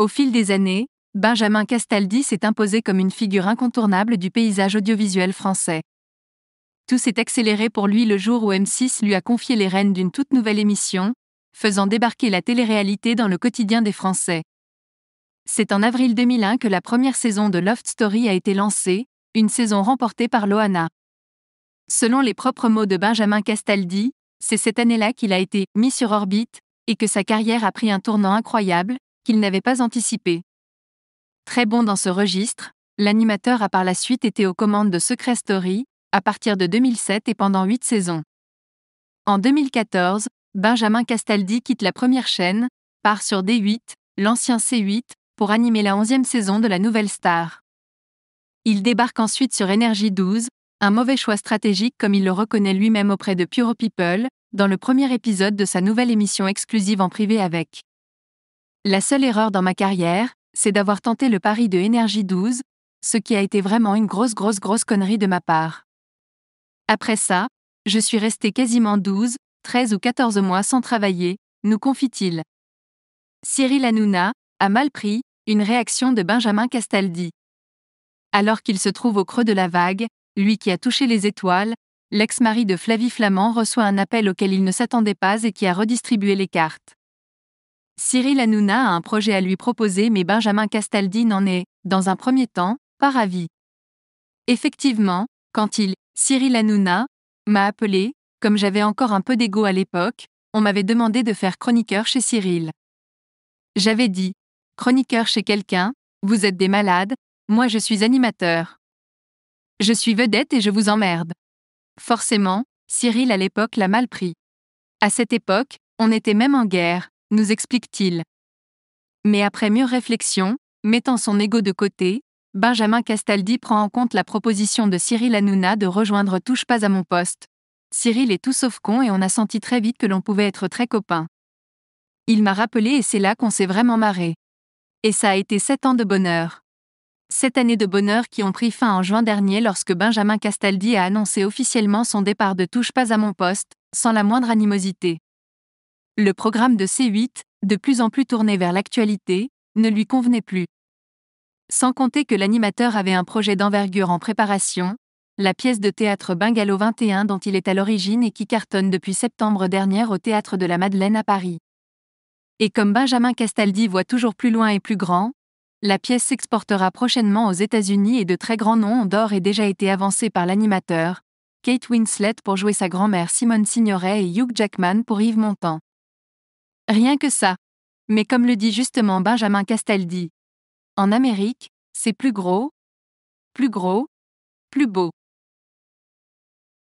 Au fil des années, Benjamin Castaldi s'est imposé comme une figure incontournable du paysage audiovisuel français. Tout s'est accéléré pour lui le jour où M6 lui a confié les rênes d'une toute nouvelle émission, faisant débarquer la télé-réalité dans le quotidien des Français. C'est en avril 2001 que la première saison de Loft Story a été lancée, une saison remportée par Loana. Selon les propres mots de Benjamin Castaldi, c'est cette année-là qu'il a été mis sur orbite et que sa carrière a pris un tournant incroyable, qu'il n'avait pas anticipé. Très bon dans ce registre, l'animateur a par la suite été aux commandes de Secret Story, à partir de 2007 et pendant 8 saisons. En 2014, Benjamin Castaldi quitte la première chaîne, part sur D8, l'ancien C8, pour animer la 11 saison de la nouvelle star. Il débarque ensuite sur énergie 12, un mauvais choix stratégique comme il le reconnaît lui-même auprès de Pure People, dans le premier épisode de sa nouvelle émission exclusive en privé avec. La seule erreur dans ma carrière, c'est d'avoir tenté le pari de énergie 12, ce qui a été vraiment une grosse grosse grosse connerie de ma part. Après ça, je suis resté quasiment 12, 13 ou 14 mois sans travailler, nous confie-t-il. Cyril Hanouna a mal pris une réaction de Benjamin Castaldi. Alors qu'il se trouve au creux de la vague, lui qui a touché les étoiles, l'ex-mari de Flavie Flamand reçoit un appel auquel il ne s'attendait pas et qui a redistribué les cartes. Cyril Hanouna a un projet à lui proposer mais Benjamin Castaldi n'en est, dans un premier temps, pas ravi. Effectivement, quand il, Cyril Hanouna, m'a appelé, comme j'avais encore un peu d'ego à l'époque, on m'avait demandé de faire chroniqueur chez Cyril. J'avais dit, chroniqueur chez quelqu'un, vous êtes des malades, moi je suis animateur. Je suis vedette et je vous emmerde. Forcément, Cyril à l'époque l'a mal pris. À cette époque, on était même en guerre, nous explique-t-il. Mais après mûre réflexion, mettant son ego de côté, Benjamin Castaldi prend en compte la proposition de Cyril Hanouna de rejoindre Touche pas à mon poste. Cyril est tout sauf con et on a senti très vite que l'on pouvait être très copains. Il m'a rappelé et c'est là qu'on s'est vraiment marré. Et ça a été sept ans de bonheur. Sept années de bonheur qui ont pris fin en juin dernier lorsque Benjamin Castaldi a annoncé officiellement son départ de Touche pas à mon poste, sans la moindre animosité le programme de C8, de plus en plus tourné vers l'actualité, ne lui convenait plus. Sans compter que l'animateur avait un projet d'envergure en préparation, la pièce de théâtre Bungalow 21 dont il est à l'origine et qui cartonne depuis septembre dernier au théâtre de la Madeleine à Paris. Et comme Benjamin Castaldi voit toujours plus loin et plus grand, la pièce s'exportera prochainement aux États-Unis et de très grands noms d'or et déjà été avancés par l'animateur, Kate Winslet pour jouer sa grand-mère Simone Signoret et Hugh Jackman pour Yves Montand. Rien que ça. Mais comme le dit justement Benjamin Castaldi, en Amérique, c'est plus gros, plus gros, plus beau.